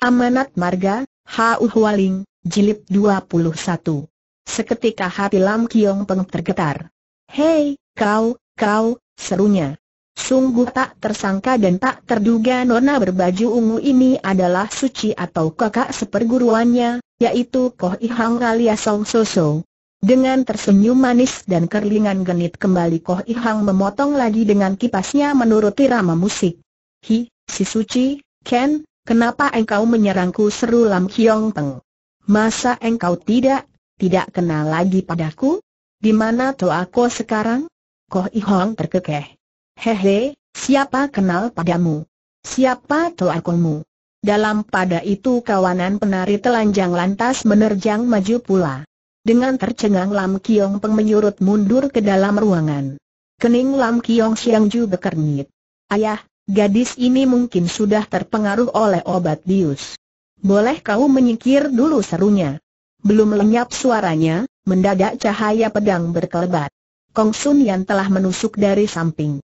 Amanat Marga, Hau Hualing, Jilid 21. Seketika hati Lam Kiong Peng tergetar. Hei, kau, kau, serunya. Sungguh tak tersangka dan tak terduga nona berbaju ungu ini adalah suci atau kakak seperguruannya, yaitu Koh Ihang alias Song Soso. Dengan tersenyum manis dan kerlingan genit kembali Koh Ihang memotong lagi dengan kipasnya menuruti rama musik. Hi, si suci, Ken, Kenapa engkau menyerangku seru Lam Kiong Peng? Masa engkau tidak, tidak kenal lagi padaku? Di mana aku sekarang? Koh Ihong terkekeh. Hehe, siapa kenal padamu? Siapa mu? Dalam pada itu kawanan penari telanjang lantas menerjang maju pula. Dengan tercengang Lam Kiong Peng menyurut mundur ke dalam ruangan. Kening Lam Kiong Siang Ju bekernyit. Ayah, Gadis ini mungkin sudah terpengaruh oleh obat bius. Boleh kau menyingkir dulu serunya. Belum lenyap suaranya, mendadak cahaya pedang berkelebat. Kong Sun Yan telah menusuk dari samping.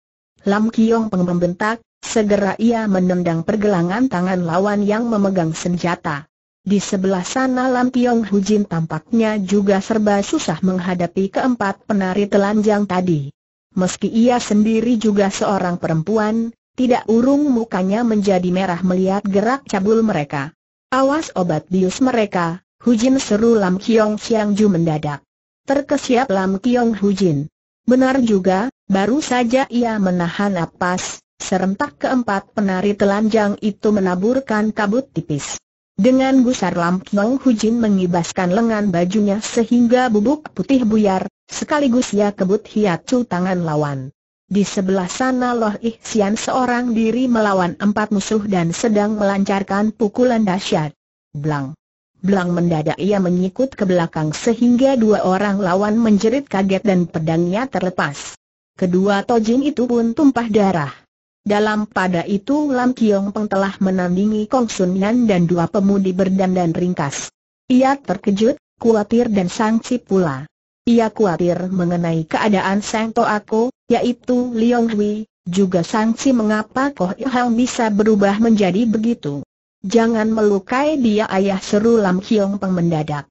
Lam Kiong Peng membentak, segera ia menendang pergelangan tangan lawan yang memegang senjata. Di sebelah sana Lam Hu Jin tampaknya juga serba susah menghadapi keempat penari telanjang tadi. Meski ia sendiri juga seorang perempuan, tidak urung mukanya menjadi merah melihat gerak cabul mereka. Awas obat bius mereka, Hujin seru Lam Kiong Siang Ju mendadak. Terkesiap Lam Kiong Hujin. Benar juga, baru saja ia menahan napas, serentak keempat penari telanjang itu menaburkan kabut tipis. Dengan gusar Lam Kiong Hujin mengibaskan lengan bajunya sehingga bubuk putih buyar, sekaligus ia kebut hiacu tangan lawan. Di sebelah sana Loh Ihsian seorang diri melawan empat musuh dan sedang melancarkan pukulan dahsyat. Blang. Blang mendadak ia menyikut ke belakang sehingga dua orang lawan menjerit kaget dan pedangnya terlepas. Kedua tojin itu pun tumpah darah. Dalam pada itu Lam Kiong Peng telah menandingi Kong Sun dan dua pemudi berdandan ringkas. Ia terkejut, khawatir dan sangsi pula. Ia khawatir mengenai keadaan Sang Toako, yaitu Liong Hui, juga sanksi mengapa Koh Ihang bisa berubah menjadi begitu. Jangan melukai dia ayah seru Lam Kiong Peng mendadak.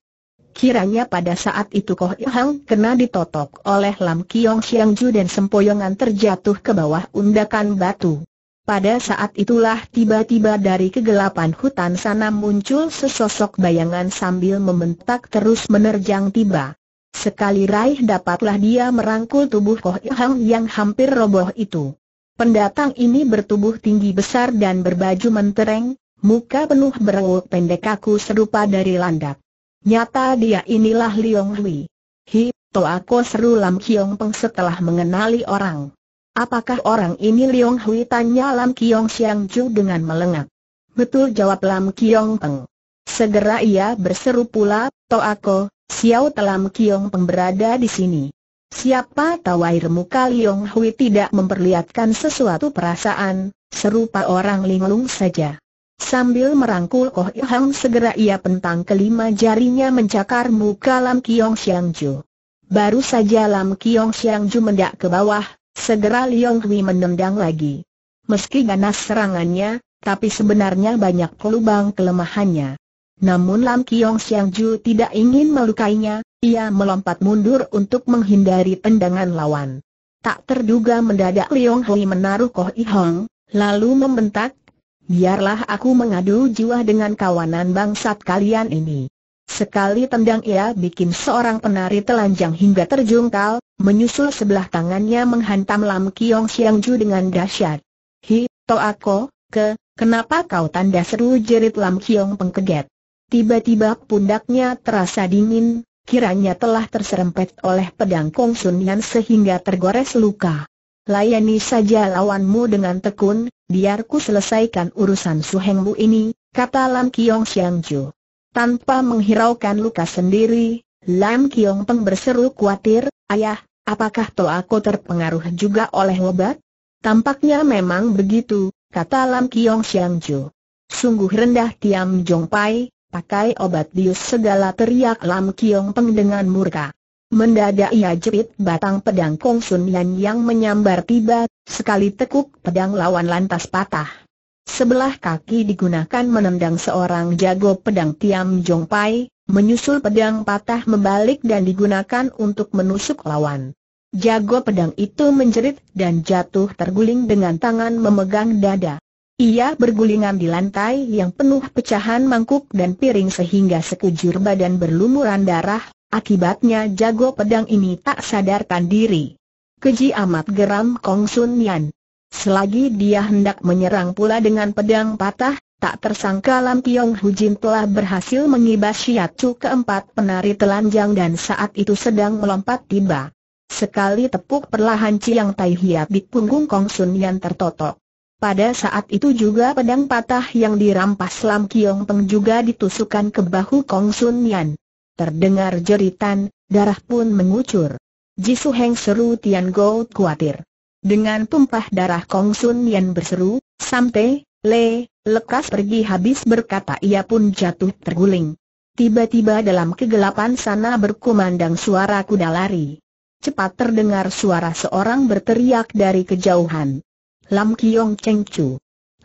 Kiranya pada saat itu Koh Ihang kena ditotok oleh Lam Kiong Siang Ju dan sempoyongan terjatuh ke bawah undakan batu. Pada saat itulah tiba-tiba dari kegelapan hutan sana muncul sesosok bayangan sambil membentak terus menerjang tiba. Sekali raih dapatlah dia merangkul tubuh Koh Hang yang hampir roboh itu. Pendatang ini bertubuh tinggi besar dan berbaju mentereng, muka penuh berwuk pendek kaku serupa dari landak. Nyata dia inilah Liong Hui. Hi, Toako seru Lam Kiong Peng setelah mengenali orang. Apakah orang ini Liong Hui tanya Lam Kiong Siang Ju dengan melengak. Betul jawab Lam Kiong Peng. Segera ia berseru pula, Toako, Xiao Telam Kiong Peng berada di sini. Siapa tahu air muka Liong Hui tidak memperlihatkan sesuatu perasaan, serupa orang linglung saja. Sambil merangkul Koh Hang segera ia pentang kelima jarinya mencakar muka Lam Kiong Ju. Baru saja Lam Kiong Ju mendak ke bawah, segera Liong Hui menendang lagi. Meski ganas serangannya, tapi sebenarnya banyak lubang kelemahannya. Namun Lam Kiong Siang Ju tidak ingin melukainya, ia melompat mundur untuk menghindari tendangan lawan. Tak terduga mendadak Liong Hui menaruh Koh I Hong, lalu membentak, Biarlah aku mengadu jiwa dengan kawanan bangsat kalian ini. Sekali tendang ia bikin seorang penari telanjang hingga terjungkal, menyusul sebelah tangannya menghantam Lam Kiong Siang Ju dengan dahsyat. Hi, aku, ke, kenapa kau tanda seru jerit Lam Kiong pengkeget. Tiba-tiba pundaknya terasa dingin, kiranya telah terserempet oleh pedang Kong Sun Yan sehingga tergores luka. Layani saja lawanmu dengan tekun, biarku selesaikan urusan suhengmu ini, kata Lam Kiong Siang Ju. Tanpa menghiraukan luka sendiri, Lam Kiong Peng berseru khawatir, Ayah, apakah toh aku terpengaruh juga oleh obat? Tampaknya memang begitu, kata Lam Kiong Siang Ju. Sungguh rendah Tiam Jong Pai, Pakai obat bius segala teriak Lam Kiong Peng dengan murka. Mendadak ia jepit batang pedang Kong Sun Yan yang menyambar tiba, sekali tekuk pedang lawan lantas patah. Sebelah kaki digunakan menendang seorang jago pedang Tiam Jong Pai, menyusul pedang patah membalik dan digunakan untuk menusuk lawan. Jago pedang itu menjerit dan jatuh terguling dengan tangan memegang dada. Ia bergulingan di lantai yang penuh pecahan mangkuk dan piring sehingga sekujur badan berlumuran darah, akibatnya jago pedang ini tak sadarkan diri. Keji amat geram Kong Sun Yan. Selagi dia hendak menyerang pula dengan pedang patah, tak tersangka Lam Piong Jin telah berhasil mengibas Chu keempat penari telanjang dan saat itu sedang melompat tiba. Sekali tepuk perlahan Ciang Tai Hiat di punggung Kong Sun Yan tertotok. Pada saat itu juga pedang patah yang dirampas Lam Kiong Peng juga ditusukkan ke bahu Kong Sun Yan. Terdengar jeritan, darah pun mengucur. Ji Su Heng seru Tian Go khawatir. Dengan tumpah darah Kong Sun Yan berseru, Sampai, Le, lekas pergi habis berkata ia pun jatuh terguling. Tiba-tiba dalam kegelapan sana berkumandang suara kuda lari. Cepat terdengar suara seorang berteriak dari kejauhan. Lam Kiong Cheng Chu.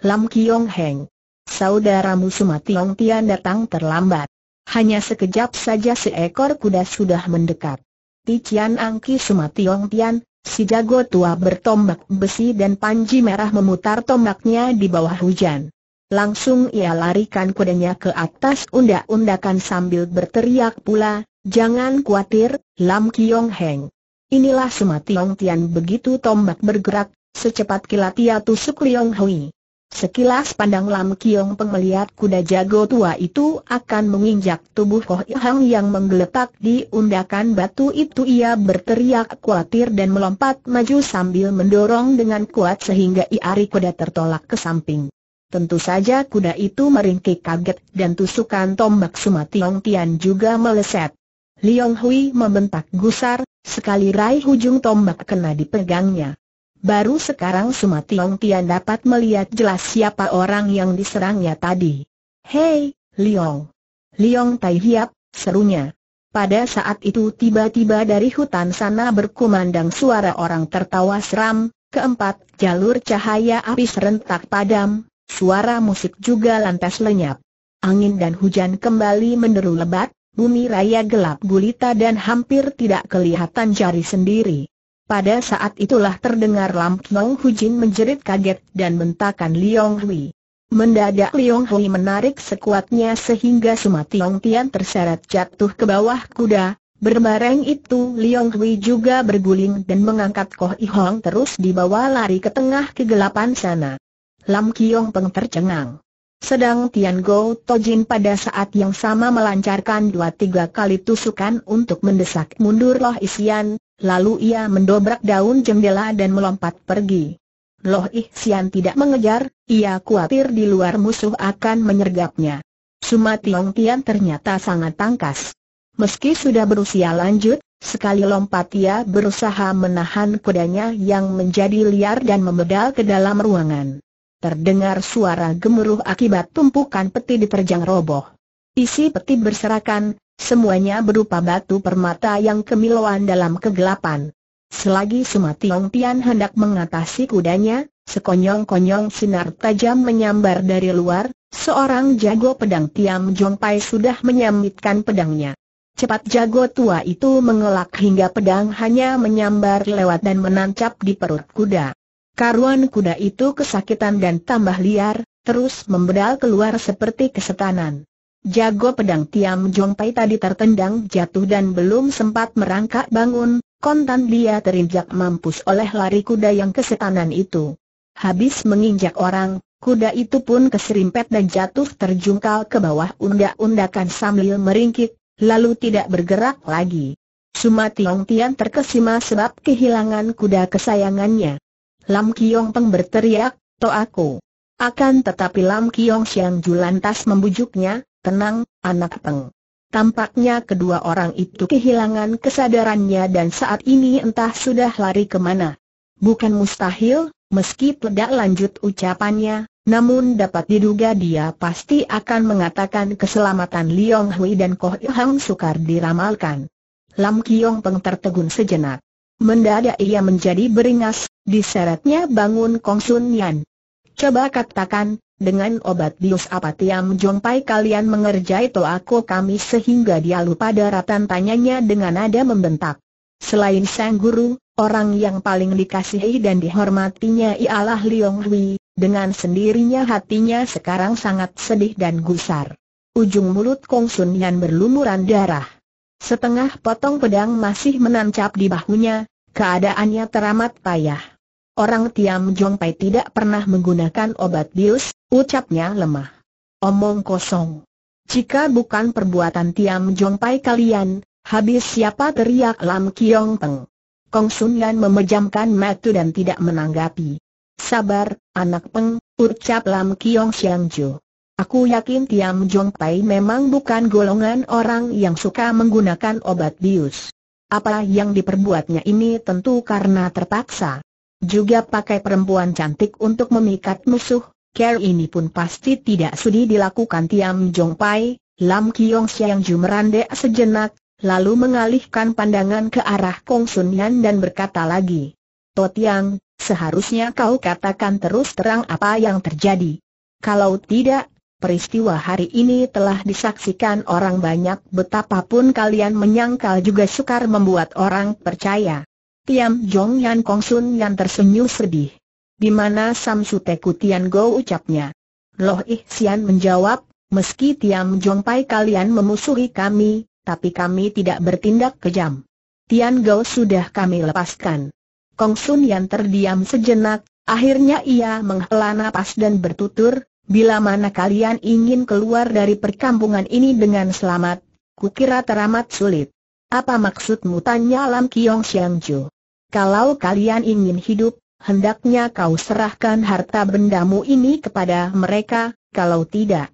Lam Kiong Heng. Saudaramu Sumationg Tian datang terlambat. Hanya sekejap saja seekor kuda sudah mendekat. Tician Angki Sumationg Tian, si jago tua bertombak besi dan panji merah memutar tombaknya di bawah hujan. Langsung ia larikan kudanya ke atas undak-undakan sambil berteriak pula, Jangan khawatir, Lam Kiong Heng. Inilah Sumationg Tian begitu tombak bergerak, Secepat kilat ia tusuk Liong Hui. Sekilas pandang Lam Kiong Peng melihat kuda jago tua itu akan menginjak tubuh Ho Hang yang menggeletak di undakan batu itu ia berteriak khawatir dan melompat maju sambil mendorong dengan kuat sehingga iari kuda tertolak ke samping. Tentu saja kuda itu meringkik kaget dan tusukan tombak Sumationg Tian juga meleset. Liong Hui membentak gusar, sekali raih ujung tombak kena dipegangnya. Baru sekarang Sumationg Tian dapat melihat jelas siapa orang yang diserangnya tadi. Hei, Liong! Liong Tai Hiap, serunya. Pada saat itu tiba-tiba dari hutan sana berkumandang suara orang tertawa seram, keempat jalur cahaya api serentak padam, suara musik juga lantas lenyap. Angin dan hujan kembali menderu lebat, bumi raya gelap gulita dan hampir tidak kelihatan jari sendiri. Pada saat itulah terdengar Lam Tong Hujin menjerit kaget dan mentakan Liong Hui. Mendadak Liong Hui menarik sekuatnya sehingga Suma Tiong Tian terseret jatuh ke bawah kuda. Berbareng itu Liong Hui juga berguling dan mengangkat Koh I Hong terus dibawa lari ke tengah kegelapan sana. Lam Kiong Peng tercengang. Sedang Tian Go Tojin pada saat yang sama melancarkan dua tiga kali tusukan untuk mendesak mundur Loh Isian, Lalu ia mendobrak daun jendela dan melompat pergi. Loh Ihsian tidak mengejar, ia khawatir di luar musuh akan menyergapnya. Suma Tiong Tian ternyata sangat tangkas. Meski sudah berusia lanjut, sekali lompat ia berusaha menahan kudanya yang menjadi liar dan memedal ke dalam ruangan. Terdengar suara gemuruh akibat tumpukan peti diterjang roboh. Isi peti berserakan, Semuanya berupa batu permata yang kemiluan dalam kegelapan. Selagi Suma Tiong Tian hendak mengatasi kudanya, sekonyong-konyong sinar tajam menyambar dari luar, seorang jago pedang Tiam Jong sudah menyamitkan pedangnya. Cepat jago tua itu mengelak hingga pedang hanya menyambar lewat dan menancap di perut kuda. Karuan kuda itu kesakitan dan tambah liar, terus membedal keluar seperti kesetanan. Jago pedang Tiam Pai tadi tertendang jatuh dan belum sempat merangkak bangun, kontan dia terinjak mampus oleh lari kuda yang kesetanan itu. Habis menginjak orang, kuda itu pun keserimpet dan jatuh terjungkal ke bawah undak-undakan sambil meringkik, lalu tidak bergerak lagi. Suma Tiong Tian terkesima sebab kehilangan kuda kesayangannya. Lam Kiong Peng berteriak, to aku. Akan tetapi Lam Kiong Siang Julantas membujuknya, Tenang, anak peng. Tampaknya kedua orang itu kehilangan kesadarannya dan saat ini entah sudah lari kemana. Bukan mustahil, meski tidak lanjut ucapannya, namun dapat diduga dia pasti akan mengatakan keselamatan Liong Hui dan Koh Hang sukar diramalkan. Lam Kiong Peng tertegun sejenak. Mendadak ia menjadi beringas, diseretnya bangun Kong Sun Yan. Coba katakan, dengan obat bius apa Tiam jongpai kalian mengerjai aku kami sehingga dia lupa daratan tanyanya dengan nada membentak. Selain sang guru, orang yang paling dikasihi dan dihormatinya ialah Liong Hui, dengan sendirinya hatinya sekarang sangat sedih dan gusar. Ujung mulut Kong Sun Yan berlumuran darah. Setengah potong pedang masih menancap di bahunya, keadaannya teramat payah. Orang Tiam Jongpai tidak pernah menggunakan obat bius, ucapnya lemah. Omong kosong. Jika bukan perbuatan Tiam Jongpai kalian, habis siapa teriak Lam Kiong Peng. Kong Sun Yan memejamkan mata dan tidak menanggapi. Sabar, anak Peng, ucap Lam Kiong Siang Jo. Aku yakin Tiam Jong Pai memang bukan golongan orang yang suka menggunakan obat bius. Apa yang diperbuatnya ini tentu karena terpaksa. Juga pakai perempuan cantik untuk memikat musuh, care ini pun pasti tidak sudi dilakukan Tiam Jong Pai, Lam Kiong Siang Ju merandek sejenak, lalu mengalihkan pandangan ke arah Kong Sun Yan dan berkata lagi. Tiang, seharusnya kau katakan terus terang apa yang terjadi. Kalau tidak, Peristiwa hari ini telah disaksikan orang banyak betapapun kalian menyangkal juga sukar membuat orang percaya. Tiam Jong Yan Kong Sun Yan tersenyum sedih. Di mana Sam Suteku Tian Go ucapnya. Loh Ih Sian menjawab, meski Tiam Jong Pai kalian memusuhi kami, tapi kami tidak bertindak kejam. Tian Go sudah kami lepaskan. Kong Sun Yan terdiam sejenak, akhirnya ia menghela napas dan bertutur, bila mana kalian ingin keluar dari perkampungan ini dengan selamat, kukira teramat sulit. Apa maksudmu tanya Lam Kiong Xiangju? kalau kalian ingin hidup, hendaknya kau serahkan harta bendamu ini kepada mereka, kalau tidak.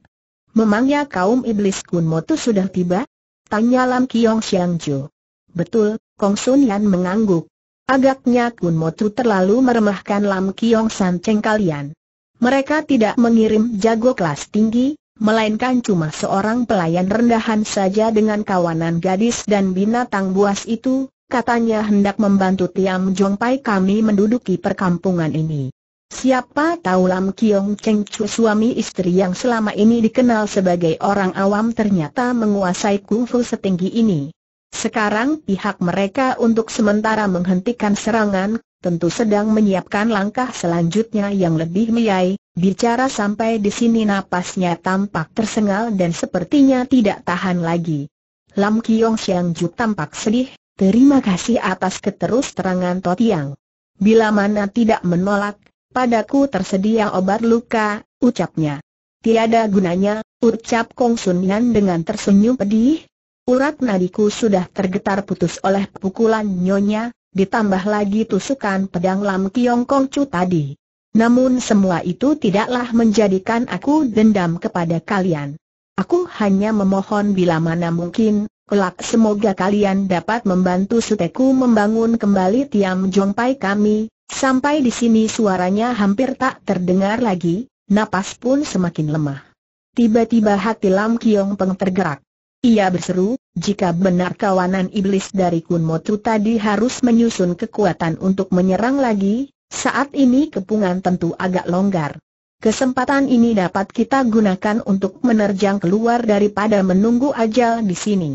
Memangnya kaum iblis kuno tu sudah tiba? Tanya Lam Kiong Siang Ju. Betul, Kong Sun Yan mengangguk. Agaknya Kun tu terlalu meremehkan Lam Kiong San Cheng kalian. Mereka tidak mengirim jago kelas tinggi, melainkan cuma seorang pelayan rendahan saja dengan kawanan gadis dan binatang buas itu, katanya hendak membantu Tiam Jong Pai kami menduduki perkampungan ini. Siapa tahu Lam Kiong Cheng Chu suami istri yang selama ini dikenal sebagai orang awam ternyata menguasai kungfu setinggi ini. Sekarang pihak mereka untuk sementara menghentikan serangan, tentu sedang menyiapkan langkah selanjutnya yang lebih miai. Bicara sampai di sini napasnya tampak tersengal dan sepertinya tidak tahan lagi. Lam Kiong Siang Ju tampak sedih, Terima kasih atas keterus terangan Totiang. Bila mana tidak menolak, padaku tersedia obat luka, ucapnya. Tiada gunanya, ucap Kong Sun dengan tersenyum pedih. Urat nadiku sudah tergetar putus oleh pukulan nyonya, ditambah lagi tusukan pedang Lam Kiong Kong Chu tadi. Namun semua itu tidaklah menjadikan aku dendam kepada kalian. Aku hanya memohon bila mana mungkin, Kelak semoga kalian dapat membantu Suteku membangun kembali tiang Jongpai kami. Sampai di sini suaranya hampir tak terdengar lagi, napas pun semakin lemah. Tiba-tiba hati Lam Kiong Peng tergerak. Ia berseru, jika benar kawanan iblis dari Kun Motu tadi harus menyusun kekuatan untuk menyerang lagi, saat ini kepungan tentu agak longgar. Kesempatan ini dapat kita gunakan untuk menerjang keluar daripada menunggu ajal di sini.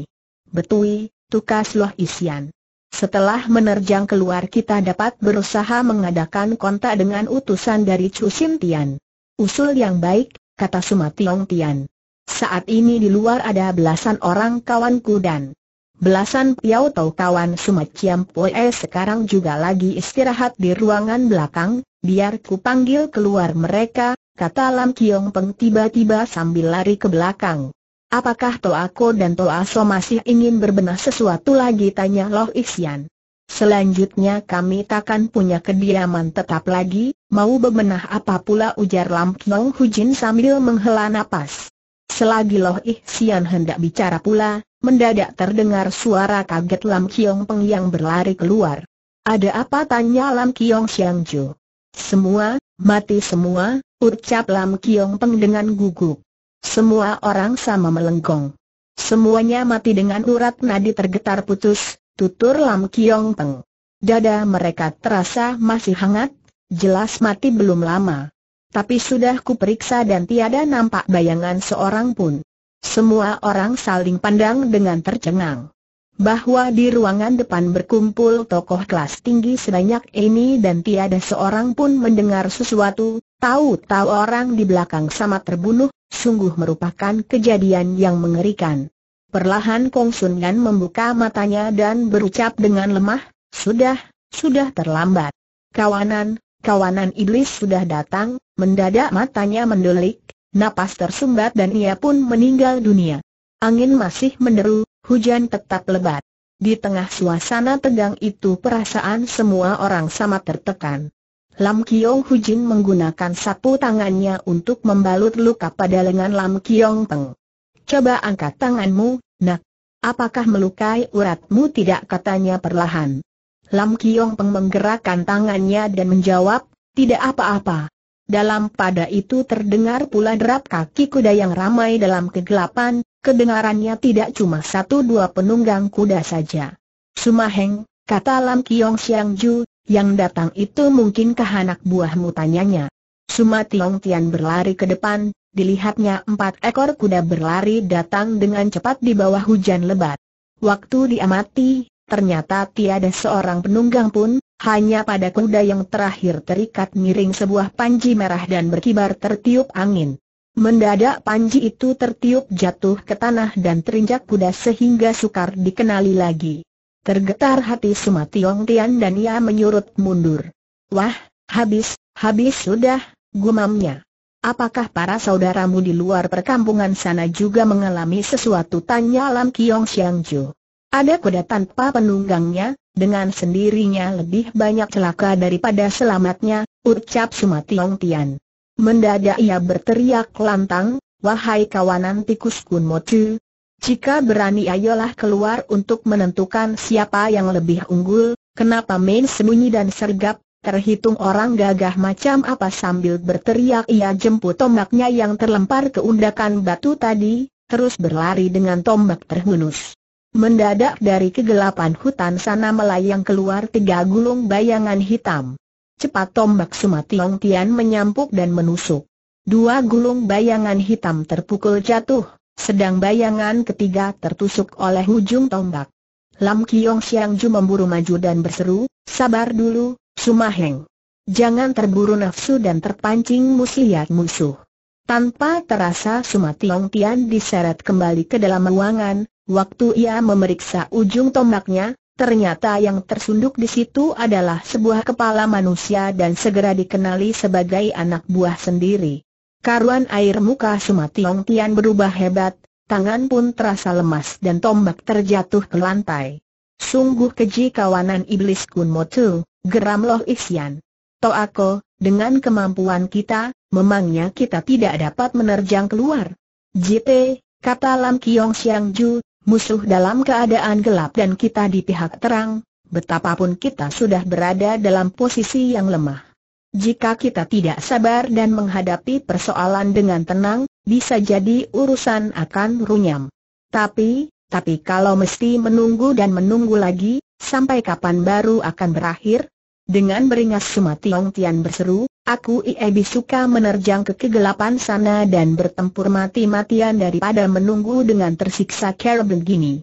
Betui, Tukas Loh Isian. Setelah menerjang keluar kita dapat berusaha mengadakan kontak dengan utusan dari Chu Sim Tian. Usul yang baik, kata Sumationg Tian. Saat ini di luar ada belasan orang kawanku dan belasan piao tau kawan Sumat Ciam Poe sekarang juga lagi istirahat di ruangan belakang, biar ku panggil keluar mereka, kata Lam Kiong Peng tiba-tiba sambil lari ke belakang. Apakah Ko dan So masih ingin berbenah sesuatu lagi tanya Loh Isian. Selanjutnya kami takkan punya kediaman tetap lagi, mau bebenah apa pula ujar Lam Kiong Hujin sambil menghela nafas. Selagi Loh Isian hendak bicara pula, mendadak terdengar suara kaget Lam Kiong Peng yang berlari keluar. Ada apa tanya Lam Kiong Siang Ju. Semua, mati semua, ucap Lam Kiong Peng dengan gugup. Semua orang sama melengkong. Semuanya mati dengan urat nadi tergetar putus, tutur Lam Kiong Peng. Dada mereka terasa masih hangat, jelas mati belum lama. Tapi sudah kuperiksa dan tiada nampak bayangan seorang pun. Semua orang saling pandang dengan tercengang bahwa di ruangan depan berkumpul tokoh kelas tinggi sebanyak ini dan tiada seorang pun mendengar sesuatu, tahu-tahu orang di belakang sama terbunuh, sungguh merupakan kejadian yang mengerikan. Perlahan Kong Sun Gan membuka matanya dan berucap dengan lemah, sudah, sudah terlambat. Kawanan, kawanan iblis sudah datang, mendadak matanya mendelik, napas tersumbat dan ia pun meninggal dunia. Angin masih menderu, hujan tetap lebat. Di tengah suasana tegang itu perasaan semua orang sama tertekan. Lam Kiong Hujin menggunakan sapu tangannya untuk membalut luka pada lengan Lam Kiong Peng. Coba angkat tanganmu, nak. Apakah melukai uratmu tidak katanya perlahan. Lam Kiong Peng menggerakkan tangannya dan menjawab, tidak apa-apa. Dalam pada itu terdengar pula derap kaki kuda yang ramai dalam kegelapan, kedengarannya tidak cuma satu dua penunggang kuda saja. Sumaheng, kata Lam Kiong Siang Ju, yang datang itu mungkinkah anak buahmu tanyanya? Suma Tiong Tian berlari ke depan, dilihatnya empat ekor kuda berlari datang dengan cepat di bawah hujan lebat. Waktu diamati, ternyata tiada seorang penunggang pun, hanya pada kuda yang terakhir terikat miring sebuah panji merah dan berkibar tertiup angin. Mendadak panji itu tertiup jatuh ke tanah dan terinjak kuda sehingga sukar dikenali lagi. Tergetar hati Suma Tiong Tian dan ia menyurut mundur. Wah, habis, habis sudah, gumamnya. Apakah para saudaramu di luar perkampungan sana juga mengalami sesuatu? Tanya Lam Kiong Siang Ju. Ada kuda tanpa penunggangnya, dengan sendirinya lebih banyak celaka daripada selamatnya, ucap Suma Tiong Tian. Mendadak ia berteriak lantang, wahai kawanan tikus Kun Motu, jika berani ayolah keluar untuk menentukan siapa yang lebih unggul, kenapa main sembunyi dan sergap, terhitung orang gagah macam apa sambil berteriak ia jemput tombaknya yang terlempar ke undakan batu tadi, terus berlari dengan tombak terhunus. Mendadak dari kegelapan hutan sana melayang keluar tiga gulung bayangan hitam. Cepat tombak Sumationg Tian menyampuk dan menusuk. Dua gulung bayangan hitam terpukul jatuh sedang bayangan ketiga tertusuk oleh ujung tombak. Lam Kiong Siang Ju memburu maju dan berseru, sabar dulu, Sumaheng. Jangan terburu nafsu dan terpancing muslihat musuh. Tanpa terasa Sumationg Tian diseret kembali ke dalam ruangan, waktu ia memeriksa ujung tombaknya, ternyata yang tersunduk di situ adalah sebuah kepala manusia dan segera dikenali sebagai anak buah sendiri. Karuan air muka Suma Tiong Tian berubah hebat, tangan pun terasa lemas dan tombak terjatuh ke lantai. Sungguh keji kawanan iblis Kunmo Tu, geram Loh Ixian. Toako, dengan kemampuan kita, memangnya kita tidak dapat menerjang keluar. JT, kata Lam Kiong Siang Ju, musuh dalam keadaan gelap dan kita di pihak terang, betapapun kita sudah berada dalam posisi yang lemah. Jika kita tidak sabar dan menghadapi persoalan dengan tenang, bisa jadi urusan akan runyam. Tapi, tapi kalau mesti menunggu dan menunggu lagi, sampai kapan baru akan berakhir? Dengan beringas Suma Tiong Tian berseru, aku Iebi suka menerjang ke kegelapan sana dan bertempur mati-matian daripada menunggu dengan tersiksa cara begini.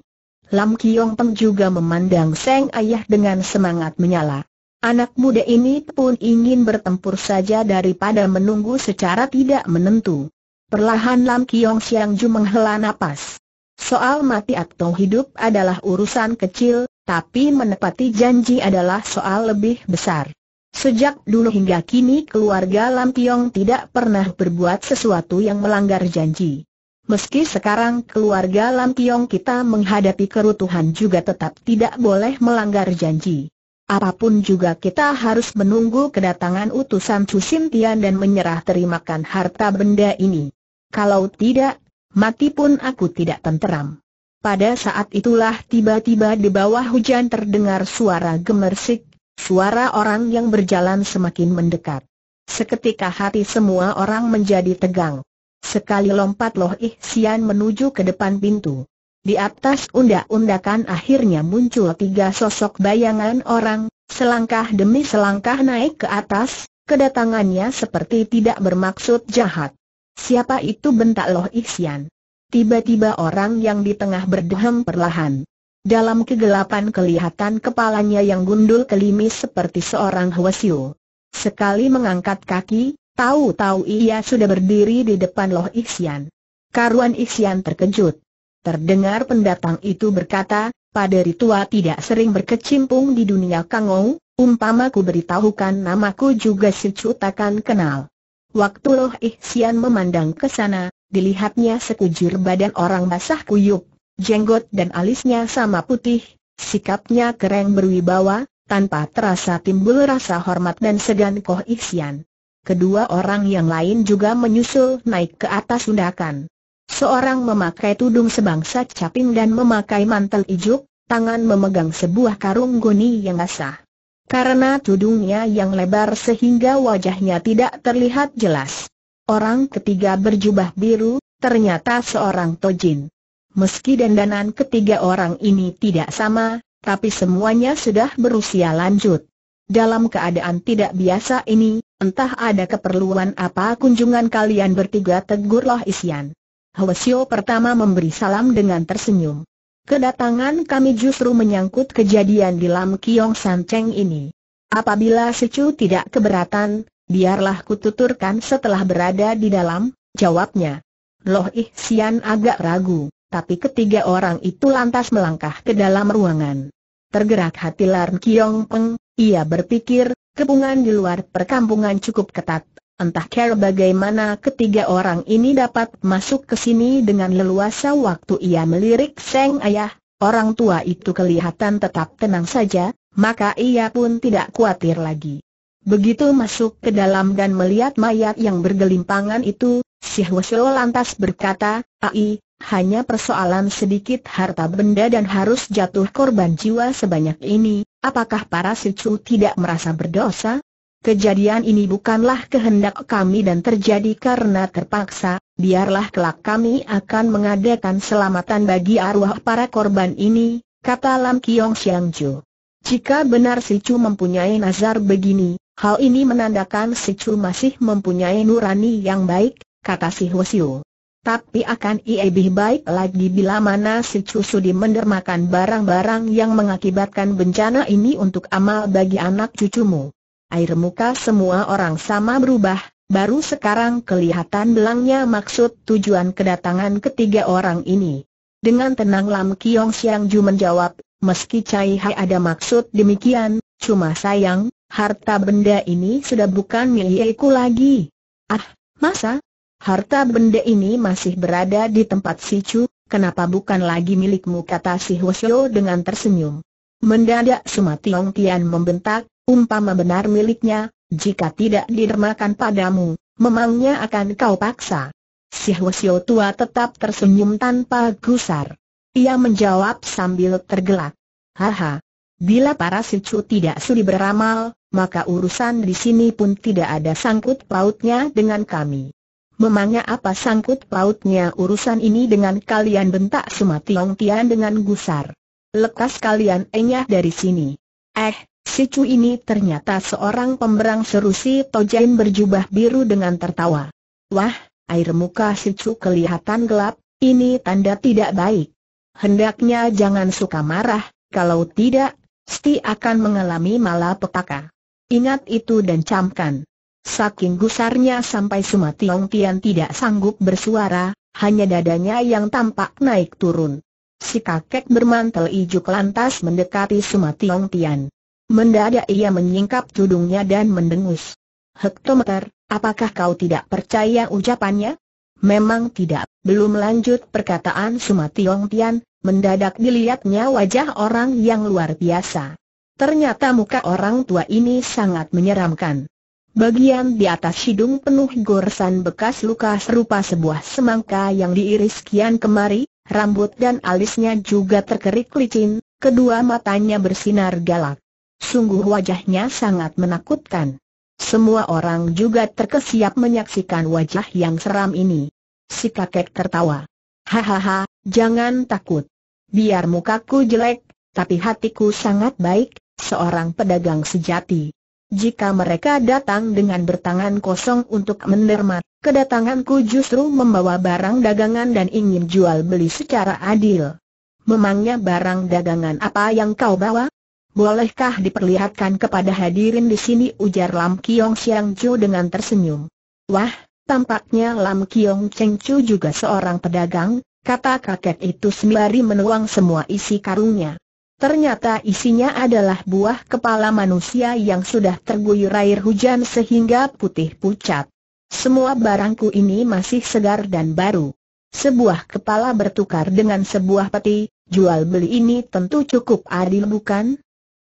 Lam Kiong Peng juga memandang Seng Ayah dengan semangat menyala. Anak muda ini pun ingin bertempur saja daripada menunggu secara tidak menentu. Perlahan Lam Kiong Siang Ju menghela napas. Soal mati atau hidup adalah urusan kecil, tapi menepati janji adalah soal lebih besar. Sejak dulu hingga kini keluarga Lam Kiong tidak pernah berbuat sesuatu yang melanggar janji. Meski sekarang keluarga Lam Kiong kita menghadapi kerutuhan juga tetap tidak boleh melanggar janji. Apapun juga kita harus menunggu kedatangan utusan Chu dan menyerah terimakan harta benda ini. Kalau tidak, mati pun aku tidak tenteram. Pada saat itulah tiba-tiba di bawah hujan terdengar suara gemersik, suara orang yang berjalan semakin mendekat. Seketika hati semua orang menjadi tegang. Sekali lompat Loh Sian menuju ke depan pintu. Di atas undak-undakan akhirnya muncul tiga sosok bayangan orang, selangkah demi selangkah naik ke atas, kedatangannya seperti tidak bermaksud jahat. Siapa itu bentak Loh Ihsian? Tiba-tiba orang yang di tengah berdehem perlahan. Dalam kegelapan kelihatan kepalanya yang gundul kelimis seperti seorang huasiu. Sekali mengangkat kaki, tahu-tahu ia sudah berdiri di depan Loh Ihsian. Karuan Ihsian terkejut. Terdengar pendatang itu berkata, pada ritual tidak sering berkecimpung di dunia kangou, umpamaku beritahukan namaku juga secu takkan kenal. Waktu Loh Ihsian memandang ke sana, dilihatnya sekujur badan orang basah kuyuk, jenggot dan alisnya sama putih, sikapnya keren berwibawa, tanpa terasa timbul rasa hormat dan segan Koh Ihsian. Kedua orang yang lain juga menyusul naik ke atas undakan. Seorang memakai tudung sebangsa caping dan memakai mantel ijuk, tangan memegang sebuah karung goni yang asah. Karena tudungnya yang lebar sehingga wajahnya tidak terlihat jelas. Orang ketiga berjubah biru, ternyata seorang tojin. Meski dandanan ketiga orang ini tidak sama, tapi semuanya sudah berusia lanjut. Dalam keadaan tidak biasa ini, entah ada keperluan apa kunjungan kalian bertiga tegurlah Isian. Hwasyo pertama memberi salam dengan tersenyum. Kedatangan kami justru menyangkut kejadian di Lam Kiong San Cheng ini. Apabila Secu tidak keberatan, biarlah kututurkan setelah berada di dalam, jawabnya. Loh Ih Sian agak ragu, tapi ketiga orang itu lantas melangkah ke dalam ruangan. Tergerak hati Lam Kiong Peng, ia berpikir, kepungan di luar perkampungan cukup ketat, Entah care bagaimana ketiga orang ini dapat masuk ke sini dengan leluasa waktu ia melirik Seng Ayah, orang tua itu kelihatan tetap tenang saja, maka ia pun tidak khawatir lagi. Begitu masuk ke dalam dan melihat mayat yang bergelimpangan itu, si Hwasyo lantas berkata, Ai, hanya persoalan sedikit harta benda dan harus jatuh korban jiwa sebanyak ini, apakah para sicu tidak merasa berdosa? Kejadian ini bukanlah kehendak kami dan terjadi karena terpaksa, biarlah kelak kami akan mengadakan selamatan bagi arwah para korban ini, kata Lam Kiong Siang Jo. Jika benar si Chu mempunyai nazar begini, hal ini menandakan si Chu masih mempunyai nurani yang baik, kata si Siu. Tapi akan ia lebih baik lagi bila mana si Chu Sudi mendermakan barang-barang yang mengakibatkan bencana ini untuk amal bagi anak cucumu air muka semua orang sama berubah, baru sekarang kelihatan belangnya maksud tujuan kedatangan ketiga orang ini. Dengan tenang Lam Kiong Siang Ju menjawab, meski Cai Hai ada maksud demikian, cuma sayang, harta benda ini sudah bukan milikku lagi. Ah, masa? Harta benda ini masih berada di tempat si Chu, kenapa bukan lagi milikmu kata si Hwasyo dengan tersenyum. Mendadak Sumationg Tian membentak, umpama benar miliknya, jika tidak didermakan padamu, memangnya akan kau paksa. Si Hwasyo tua tetap tersenyum tanpa gusar. Ia menjawab sambil tergelak. Haha, bila para sicu tidak sudi beramal, maka urusan di sini pun tidak ada sangkut pautnya dengan kami. Memangnya apa sangkut pautnya urusan ini dengan kalian bentak Sumationg Tian dengan gusar. Lekas kalian enyah dari sini. Eh, Si ini ternyata seorang pemberang serusi. si berjubah biru dengan tertawa. Wah, air muka si Chu kelihatan gelap, ini tanda tidak baik. Hendaknya jangan suka marah, kalau tidak, Sti akan mengalami malapetaka. Ingat itu dan camkan. Saking gusarnya sampai Tiong Tian tidak sanggup bersuara, hanya dadanya yang tampak naik turun. Si kakek bermantel ijuk lantas mendekati Tiong Tian. Mendadak ia menyingkap tudungnya dan mendengus. Hektometer, apakah kau tidak percaya ucapannya? Memang tidak, belum lanjut perkataan Sumationg Tian, mendadak dilihatnya wajah orang yang luar biasa. Ternyata muka orang tua ini sangat menyeramkan. Bagian di atas hidung penuh goresan bekas luka serupa sebuah semangka yang diiris kian kemari, rambut dan alisnya juga terkerik licin, kedua matanya bersinar galak. Sungguh wajahnya sangat menakutkan. Semua orang juga terkesiap menyaksikan wajah yang seram ini. Si kakek tertawa. Hahaha, jangan takut. Biar mukaku jelek, tapi hatiku sangat baik, seorang pedagang sejati. Jika mereka datang dengan bertangan kosong untuk mendermat, kedatanganku justru membawa barang dagangan dan ingin jual beli secara adil. Memangnya barang dagangan apa yang kau bawa? Bolehkah diperlihatkan kepada hadirin di sini ujar Lam Kiong Siang Chu dengan tersenyum. Wah, tampaknya Lam Kiong Cheng Chu juga seorang pedagang, kata kakek itu sembari menuang semua isi karungnya. Ternyata isinya adalah buah kepala manusia yang sudah terguyur air hujan sehingga putih pucat. Semua barangku ini masih segar dan baru. Sebuah kepala bertukar dengan sebuah peti, jual beli ini tentu cukup adil bukan?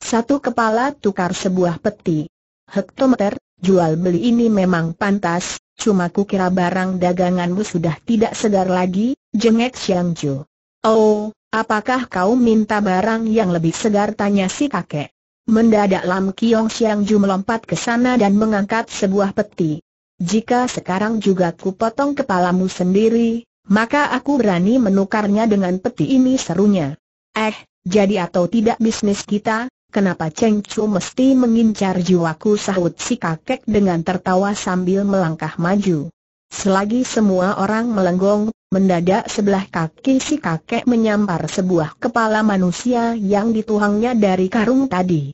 Satu kepala tukar sebuah peti. Hektometer, jual beli ini memang pantas, cuma ku kira barang daganganmu sudah tidak segar lagi, jengek Xiang Ju. Oh, apakah kau minta barang yang lebih segar tanya si kakek. Mendadak Lam Kiong Xiang Ju melompat ke sana dan mengangkat sebuah peti. Jika sekarang juga ku potong kepalamu sendiri, maka aku berani menukarnya dengan peti ini serunya. Eh, jadi atau tidak bisnis kita, Kenapa Cheng Chu mesti mengincar jiwaku sahut si kakek dengan tertawa sambil melangkah maju. Selagi semua orang melenggong, mendadak sebelah kaki si kakek menyambar sebuah kepala manusia yang dituangnya dari karung tadi.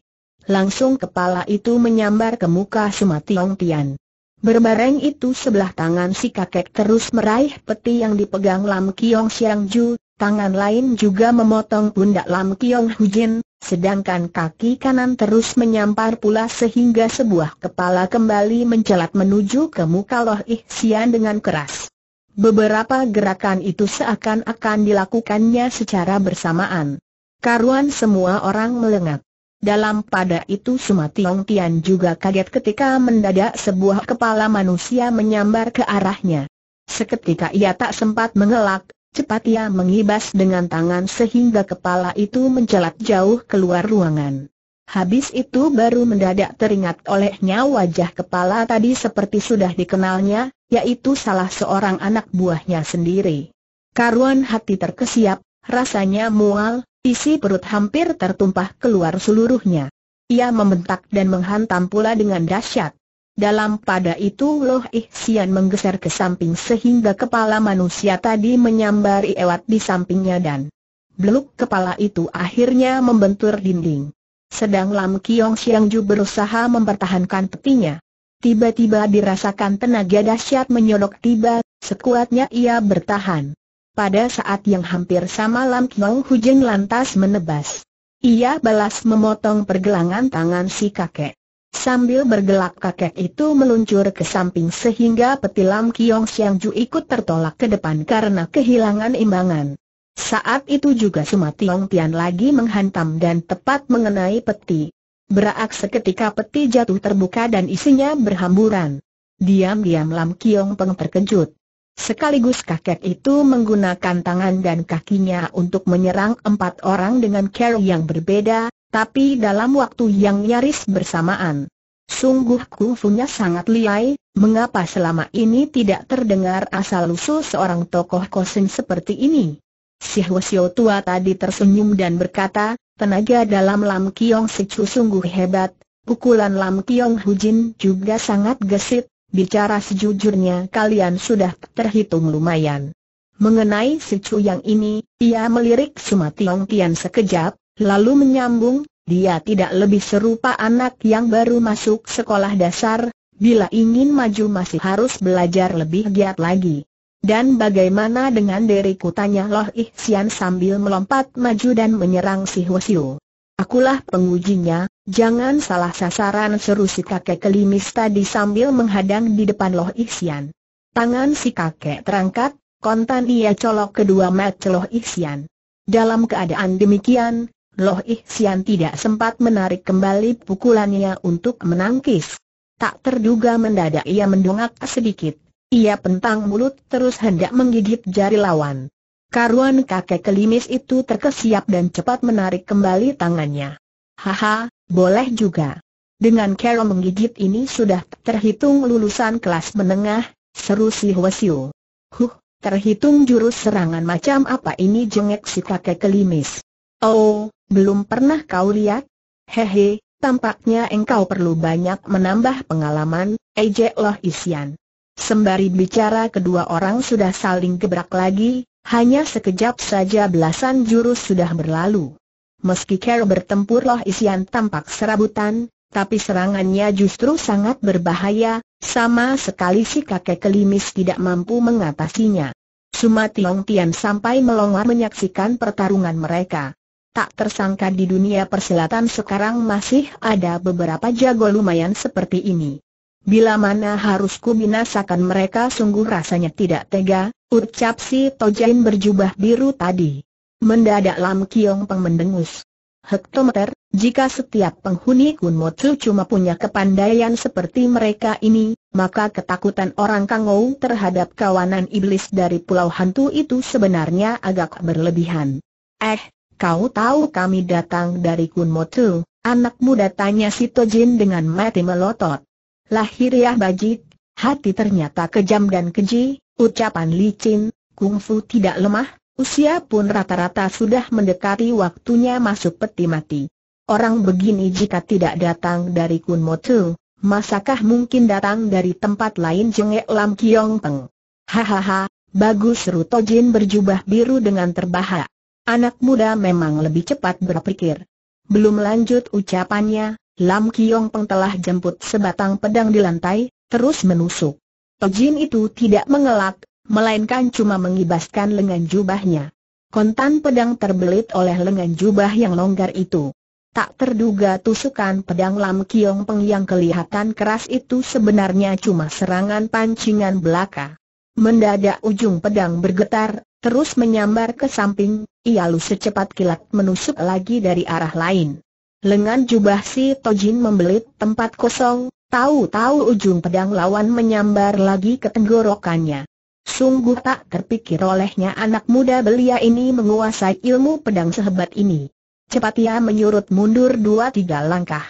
Langsung kepala itu menyambar ke muka Tiong Tian. Berbareng itu sebelah tangan si kakek terus meraih peti yang dipegang Lam Kiong Siang Ju, Tangan lain juga memotong pundak Lam Kiong Hujin, sedangkan kaki kanan terus menyampar pula sehingga sebuah kepala kembali mencelat menuju ke muka Loh Sian dengan keras. Beberapa gerakan itu seakan-akan dilakukannya secara bersamaan. Karuan semua orang melengak. Dalam pada itu Suma Tiong Tian juga kaget ketika mendadak sebuah kepala manusia menyambar ke arahnya. Seketika ia tak sempat mengelak, Cepat ia mengibas dengan tangan sehingga kepala itu mencelat jauh keluar ruangan. Habis itu baru mendadak teringat olehnya wajah kepala tadi seperti sudah dikenalnya, yaitu salah seorang anak buahnya sendiri. Karuan hati terkesiap, rasanya mual, isi perut hampir tertumpah keluar seluruhnya. Ia membentak dan menghantam pula dengan dahsyat. Dalam pada itu Loh Sian menggeser ke samping sehingga kepala manusia tadi menyambar Iewat di sampingnya dan beluk kepala itu akhirnya membentur dinding. Sedang Lam Kiong Siang Ju berusaha mempertahankan petinya. Tiba-tiba dirasakan tenaga dahsyat menyodok tiba, sekuatnya ia bertahan. Pada saat yang hampir sama Lam Kiong Hujeng lantas menebas. Ia balas memotong pergelangan tangan si kakek. Sambil bergelak kakek itu meluncur ke samping sehingga petilam Kiong Siang Ju ikut tertolak ke depan karena kehilangan imbangan. Saat itu juga Tiong Tian lagi menghantam dan tepat mengenai peti. Berak seketika peti jatuh terbuka dan isinya berhamburan. Diam-diam Lam Kiong Peng terkejut. Sekaligus kakek itu menggunakan tangan dan kakinya untuk menyerang empat orang dengan cara yang berbeda, tapi dalam waktu yang nyaris bersamaan. Sungguh kungfunya sangat liai, mengapa selama ini tidak terdengar asal lusuh seorang tokoh kosin seperti ini? Si Hwasyo tua tadi tersenyum dan berkata, tenaga dalam Lam Kiong Secu sungguh hebat, pukulan Lam Kiong Hujin juga sangat gesit, bicara sejujurnya kalian sudah terhitung lumayan. Mengenai Secu yang ini, ia melirik Sumationg Tian sekejap, Lalu menyambung, dia tidak lebih serupa anak yang baru masuk sekolah dasar, bila ingin maju masih harus belajar lebih giat lagi. Dan bagaimana dengan diriku tanya Loh Ihsian sambil melompat maju dan menyerang si Hwasyu. Akulah pengujinya, jangan salah sasaran seru si kakek kelimis tadi sambil menghadang di depan Loh Ihsian. Tangan si kakek terangkat, kontan ia colok kedua mat Loh Ihsian. Dalam keadaan demikian, Loh Ih Sian tidak sempat menarik kembali pukulannya untuk menangkis. Tak terduga mendadak ia mendongak sedikit. Ia pentang mulut terus hendak menggigit jari lawan. Karuan kakek kelimis itu terkesiap dan cepat menarik kembali tangannya. Haha, boleh juga. Dengan Carol menggigit ini sudah terhitung lulusan kelas menengah, seru si Hwasiu. Huh, terhitung jurus serangan macam apa ini jengek si kakek kelimis. Oh, belum pernah kau lihat? Hehe, tampaknya engkau perlu banyak menambah pengalaman, ejek loh Isian. Sembari bicara kedua orang sudah saling gebrak lagi, hanya sekejap saja belasan jurus sudah berlalu. Meski Carol bertempur loh Isian tampak serabutan, tapi serangannya justru sangat berbahaya, sama sekali si kakek kelimis tidak mampu mengatasinya. Suma Tiong Tian sampai melongar menyaksikan pertarungan mereka. Tak tersangka di dunia perselatan sekarang masih ada beberapa jago lumayan seperti ini. Bila mana harus kubinasakan mereka sungguh rasanya tidak tega, ucap si Tojain berjubah biru tadi. Mendadak Lam Kiong Peng mendengus. Hektometer, jika setiap penghuni Kun Kunmotsu cuma punya kepandaian seperti mereka ini, maka ketakutan orang Kangou terhadap kawanan iblis dari pulau hantu itu sebenarnya agak berlebihan. Eh, Kau tahu kami datang dari Kunmotu, anak muda tanya si Tojin dengan mati melotot. Lahiriah ya, bajik, hati ternyata kejam dan keji, ucapan licin, kungfu tidak lemah, usia pun rata-rata sudah mendekati waktunya masuk peti mati. Orang begini jika tidak datang dari Kunmotu, masakah mungkin datang dari tempat lain jengek Lam Kiong Peng? Hahaha, bagus seru Tojin berjubah biru dengan terbahak anak muda memang lebih cepat berpikir. Belum lanjut ucapannya, Lam Kiong Peng telah jemput sebatang pedang di lantai, terus menusuk. Tojin itu tidak mengelak, melainkan cuma mengibaskan lengan jubahnya. Kontan pedang terbelit oleh lengan jubah yang longgar itu. Tak terduga tusukan pedang Lam Kiong Peng yang kelihatan keras itu sebenarnya cuma serangan pancingan belaka. Mendadak ujung pedang bergetar, Terus menyambar ke samping, ia lalu secepat kilat menusuk lagi dari arah lain. Lengan jubah si Tojin membelit tempat kosong, tahu-tahu ujung pedang lawan menyambar lagi ke tenggorokannya. Sungguh tak terpikir olehnya anak muda belia ini menguasai ilmu pedang sehebat ini. Cepat ia menyurut mundur dua tiga langkah.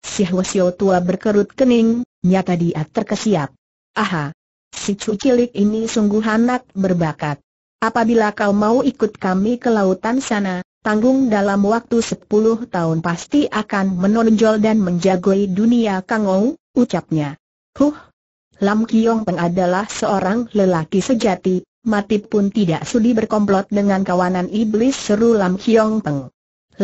Si Hwasyo tua berkerut kening, nyata dia terkesiap. Aha, si cucilik ini sungguh anak berbakat. Apabila kau mau ikut kami ke lautan sana, tanggung dalam waktu 10 tahun pasti akan menonjol dan menjagoi dunia Kangou, ucapnya. Huh! Lam Kiong Peng adalah seorang lelaki sejati, mati pun tidak sudi berkomplot dengan kawanan iblis seru Lam Kiong Peng.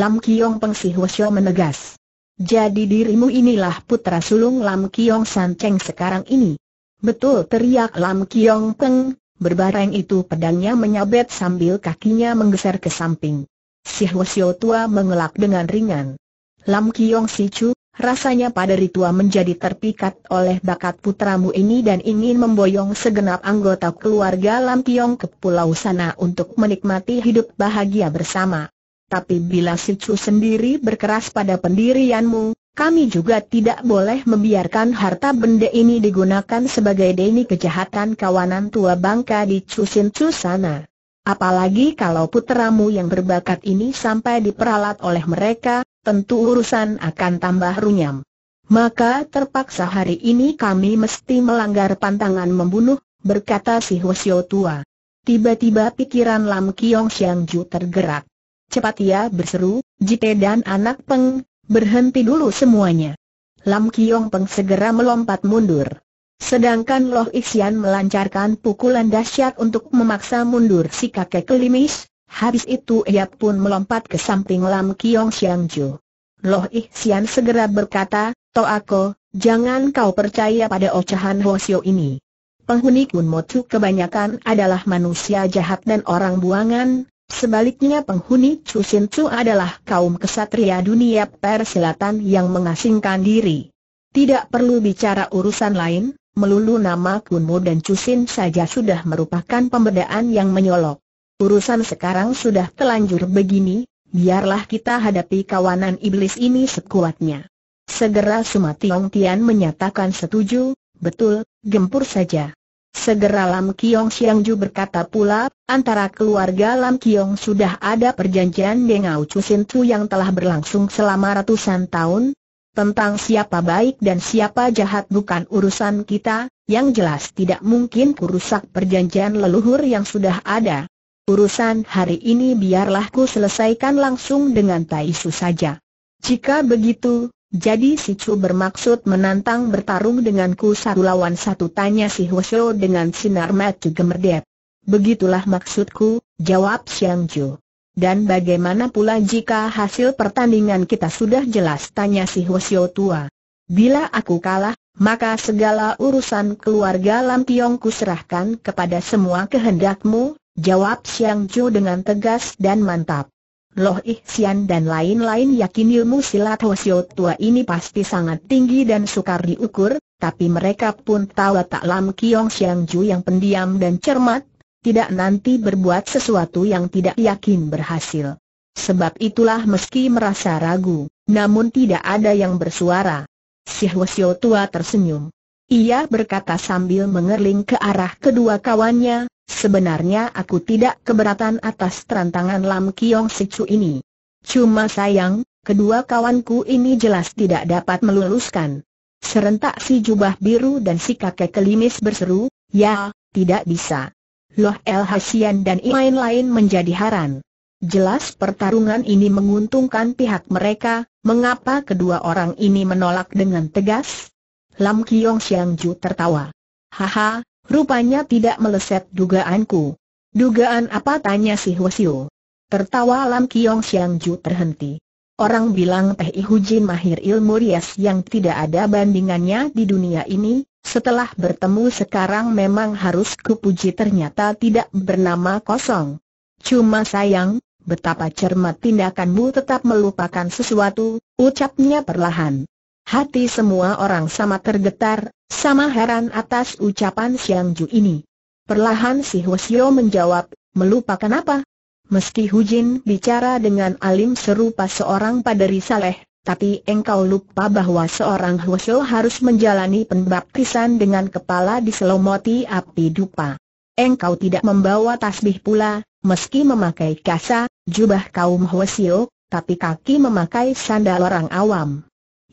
Lam Kiong Peng si Hwasyo menegas. Jadi dirimu inilah putra sulung Lam Kiong San Cheng sekarang ini. Betul teriak Lam Kiong Peng, Berbareng itu pedangnya menyabet sambil kakinya menggeser ke samping. Si Hwasyo tua mengelak dengan ringan. Lam Kiong Si Chu, rasanya pada ritua menjadi terpikat oleh bakat putramu ini dan ingin memboyong segenap anggota keluarga Lam Kiong ke pulau sana untuk menikmati hidup bahagia bersama. Tapi bila Si Chu sendiri berkeras pada pendirianmu, kami juga tidak boleh membiarkan harta benda ini digunakan sebagai deni kejahatan kawanan tua bangka di Cusin Cusana. Apalagi kalau puteramu yang berbakat ini sampai diperalat oleh mereka, tentu urusan akan tambah runyam. Maka terpaksa hari ini kami mesti melanggar pantangan membunuh, berkata si Hwasyo tua. Tiba-tiba pikiran Lam Kiong Siang Ju tergerak. Cepat ia berseru, Jite dan anak Peng, Berhenti dulu semuanya. Lam Kiong Peng segera melompat mundur. Sedangkan Loh Ixian melancarkan pukulan dahsyat untuk memaksa mundur si kakek kelimis, habis itu ia pun melompat ke samping Lam Kiong Siangjo. Loh Ixian segera berkata, Toako, jangan kau percaya pada ocehan Hosio ini. Penghuni Kun kebanyakan adalah manusia jahat dan orang buangan, Sebaliknya penghuni Chu Chu adalah kaum kesatria dunia persilatan yang mengasingkan diri. Tidak perlu bicara urusan lain, melulu nama Kunmo dan Chu saja sudah merupakan pembedaan yang menyolok. Urusan sekarang sudah telanjur begini, biarlah kita hadapi kawanan iblis ini sekuatnya. Segera Sumationg Tian menyatakan setuju, betul, gempur saja. Segera Lam Kiong Siang Ju berkata pula, antara keluarga Lam Kiong sudah ada perjanjian dengan Sin Tu yang telah berlangsung selama ratusan tahun, tentang siapa baik dan siapa jahat bukan urusan kita, yang jelas tidak mungkin kurusak perjanjian leluhur yang sudah ada. Urusan hari ini biarlah ku selesaikan langsung dengan Tai Su saja. Jika begitu, jadi si Chu bermaksud menantang bertarung denganku satu lawan satu tanya si Hwasyo dengan sinar mata gemerdep. Begitulah maksudku, jawab Xiang Chu. Dan bagaimana pula jika hasil pertandingan kita sudah jelas tanya si Hwasyo tua. Bila aku kalah, maka segala urusan keluarga Lam ku serahkan kepada semua kehendakmu, jawab Xiang Chu dengan tegas dan mantap. Loh Sian dan lain-lain yakin ilmu silat Hosio tua ini pasti sangat tinggi dan sukar diukur, tapi mereka pun tahu tak Lam Kiong Siang Ju yang pendiam dan cermat, tidak nanti berbuat sesuatu yang tidak yakin berhasil. Sebab itulah meski merasa ragu, namun tidak ada yang bersuara. Si tua tersenyum. Ia berkata sambil mengerling ke arah kedua kawannya, sebenarnya aku tidak keberatan atas tantangan Lam Kiong Sicu ini. Cuma sayang, kedua kawanku ini jelas tidak dapat meluluskan. Serentak si jubah biru dan si kakek kelimis berseru, ya, tidak bisa. Loh El Hasian dan lain-lain menjadi haran. Jelas pertarungan ini menguntungkan pihak mereka, mengapa kedua orang ini menolak dengan tegas? Lam Kiong Siang Ju tertawa. Haha, rupanya tidak meleset dugaanku. Dugaan apa tanya si Hwasio? Tertawa Lam Kiong Siang Ju terhenti. Orang bilang Teh Ihujin mahir ilmu rias yang tidak ada bandingannya di dunia ini, setelah bertemu sekarang memang harus kupuji ternyata tidak bernama kosong. Cuma sayang, betapa cermat tindakanmu tetap melupakan sesuatu, ucapnya perlahan. Hati semua orang sama tergetar, sama heran atas ucapan Siang Ju ini. Perlahan si Hwasyo menjawab, melupakan apa? Meski Hujin bicara dengan alim serupa seorang paderi saleh, tapi engkau lupa bahwa seorang Hwasyo harus menjalani pembaptisan dengan kepala diselomoti api dupa. Engkau tidak membawa tasbih pula, meski memakai kasa, jubah kaum Hwasyo, tapi kaki memakai sandal orang awam.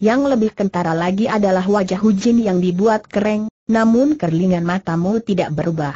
Yang lebih kentara lagi adalah wajah Hujin yang dibuat kering, namun kerlingan matamu tidak berubah.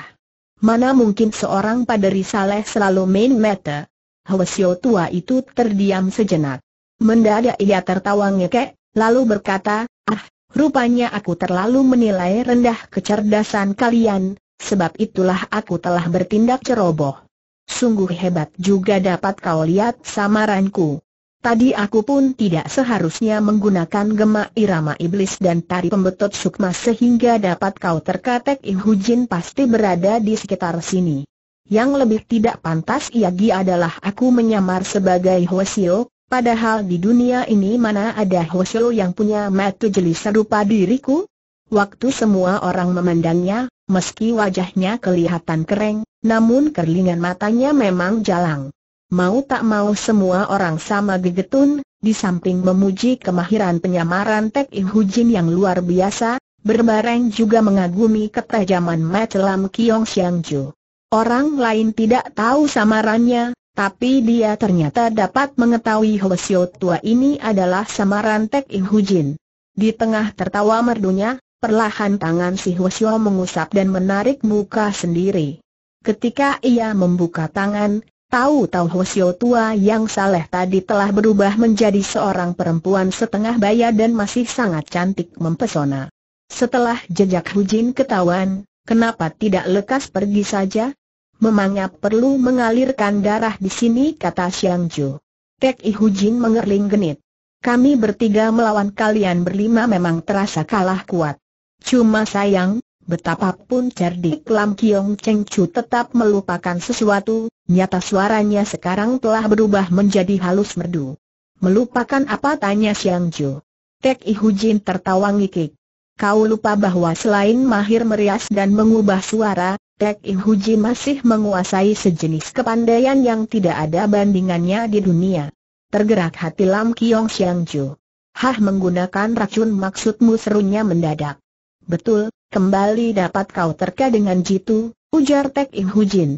Mana mungkin seorang paderi saleh selalu main mata? Hwasyo tua itu terdiam sejenak. Mendadak ia tertawa ngekek, lalu berkata, Ah, rupanya aku terlalu menilai rendah kecerdasan kalian, sebab itulah aku telah bertindak ceroboh. Sungguh hebat juga dapat kau lihat samaranku. Tadi aku pun tidak seharusnya menggunakan gema irama iblis dan tari pembetot sukma sehingga dapat kau terkatek Ihujin pasti berada di sekitar sini. Yang lebih tidak pantas Iagi adalah aku menyamar sebagai Hwasio, padahal di dunia ini mana ada Hwasio yang punya mata jeli serupa diriku? Waktu semua orang memandangnya, meski wajahnya kelihatan kering, namun kerlingan matanya memang jalang. Mau tak mau semua orang sama gegetun, di samping memuji kemahiran penyamaran Tek Hujin yang luar biasa, berbareng juga mengagumi ketajaman mata Lam Kiong Ju. Orang lain tidak tahu samarannya, tapi dia ternyata dapat mengetahui Hoesio tua ini adalah samaran Tek Hujin. Di tengah tertawa merdunya, perlahan tangan si Hoesio mengusap dan menarik muka sendiri. Ketika ia membuka tangan, Tahu-tahu Hosio tua yang saleh tadi telah berubah menjadi seorang perempuan setengah baya dan masih sangat cantik mempesona. Setelah jejak Hujin ketahuan, kenapa tidak lekas pergi saja? Memangnya perlu mengalirkan darah di sini kata Xiang Ju. Tek I Hujin mengerling genit. Kami bertiga melawan kalian berlima memang terasa kalah kuat. Cuma sayang, Betapapun cerdik Lam Kiong Cheng Chu tetap melupakan sesuatu, nyata suaranya sekarang telah berubah menjadi halus merdu. Melupakan apa tanya Xiang Ju. Tek Ihujin tertawa ngikik. Kau lupa bahwa selain mahir merias dan mengubah suara, Tek Jin masih menguasai sejenis kepandaian yang tidak ada bandingannya di dunia. Tergerak hati Lam Kiong Xiang Ju. Hah menggunakan racun maksudmu serunya mendadak. Betul, kembali dapat kau terka dengan jitu, ujar Tek Im Hujin.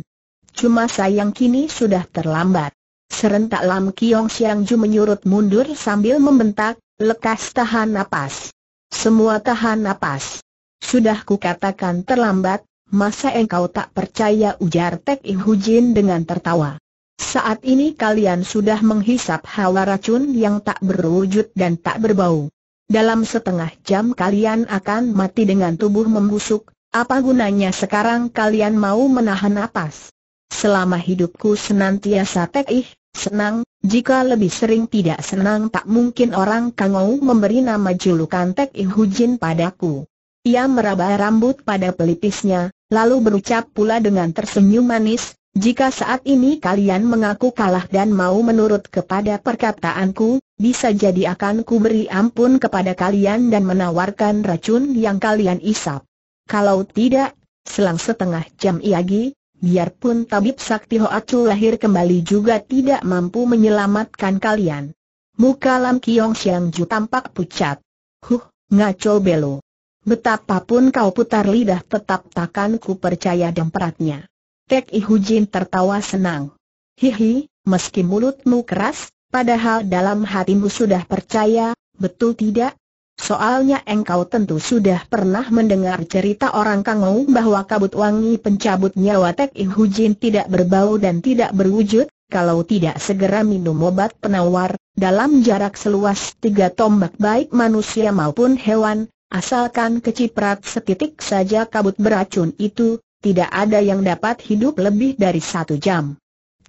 Cuma sayang kini sudah terlambat. Serentak Lam Kiong Siang Ju menyurut mundur sambil membentak, lekas tahan napas. Semua tahan napas. Sudah kukatakan terlambat, masa engkau tak percaya ujar Tek Im Hujin dengan tertawa. Saat ini kalian sudah menghisap hawa racun yang tak berwujud dan tak berbau dalam setengah jam kalian akan mati dengan tubuh membusuk, apa gunanya sekarang kalian mau menahan napas? Selama hidupku senantiasa tekih, senang, jika lebih sering tidak senang tak mungkin orang kangau memberi nama julukan tekih hujin padaku. Ia meraba rambut pada pelipisnya, lalu berucap pula dengan tersenyum manis, jika saat ini kalian mengaku kalah dan mau menurut kepada perkataanku, bisa jadi akan ku beri ampun kepada kalian dan menawarkan racun yang kalian isap. Kalau tidak, selang setengah jam lagi, biarpun tabib sakti Hoacu lahir kembali juga tidak mampu menyelamatkan kalian. Muka Lam Kiong Siang Ju tampak pucat. Huh, ngaco belo. Betapapun kau putar lidah tetap takkan ku percaya demperatnya. Tek Jin tertawa senang. Hihi, meski mulutmu keras, Padahal dalam hatimu sudah percaya, betul tidak? Soalnya engkau tentu sudah pernah mendengar cerita orang Kangou bahwa kabut wangi pencabut nyawa Tek Ihujin tidak berbau dan tidak berwujud, kalau tidak segera minum obat penawar, dalam jarak seluas tiga tombak baik manusia maupun hewan, asalkan keciprat setitik saja kabut beracun itu, tidak ada yang dapat hidup lebih dari satu jam.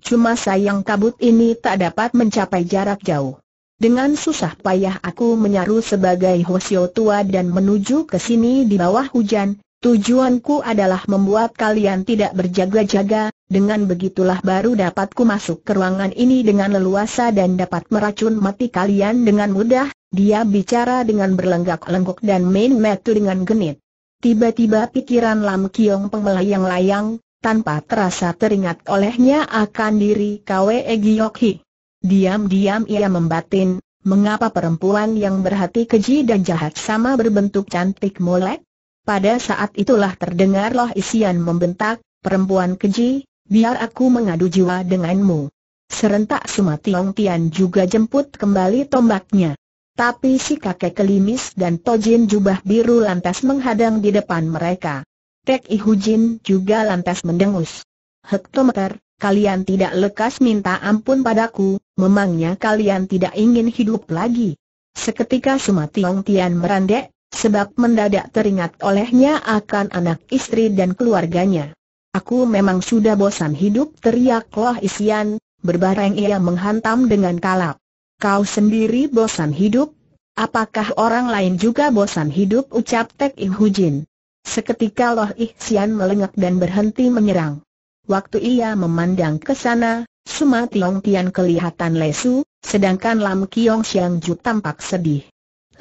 Cuma sayang kabut ini tak dapat mencapai jarak jauh. Dengan susah payah aku menyaru sebagai Hosio tua dan menuju ke sini di bawah hujan, tujuanku adalah membuat kalian tidak berjaga-jaga, dengan begitulah baru dapatku masuk ke ruangan ini dengan leluasa dan dapat meracun mati kalian dengan mudah, dia bicara dengan berlenggak-lenggok dan main metu dengan genit. Tiba-tiba pikiran Lam Kiong pengelayang layang tanpa terasa teringat olehnya akan diri Kwe Giokhi. Diam-diam ia membatin, mengapa perempuan yang berhati keji dan jahat sama berbentuk cantik molek? Pada saat itulah terdengarlah isian membentak, perempuan keji, biar aku mengadu jiwa denganmu. Serentak Suma Tiong Tian juga jemput kembali tombaknya. Tapi si kakek kelimis dan tojin jubah biru lantas menghadang di depan mereka. Tek Ihujin juga lantas mendengus. Hektometer, kalian tidak lekas minta ampun padaku, memangnya kalian tidak ingin hidup lagi. Seketika Sumationg Tian merandek, sebab mendadak teringat olehnya akan anak istri dan keluarganya. Aku memang sudah bosan hidup teriak loh isian, berbareng ia menghantam dengan kalap. Kau sendiri bosan hidup? Apakah orang lain juga bosan hidup ucap Tek Ihujin? Seketika Loh Ihsian melengak dan berhenti menyerang. Waktu ia memandang ke sana, Suma Tiong Tian kelihatan lesu, sedangkan Lam Kiong Siang Ju tampak sedih.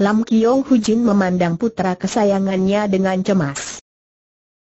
Lam Kiong Hujin memandang putra kesayangannya dengan cemas.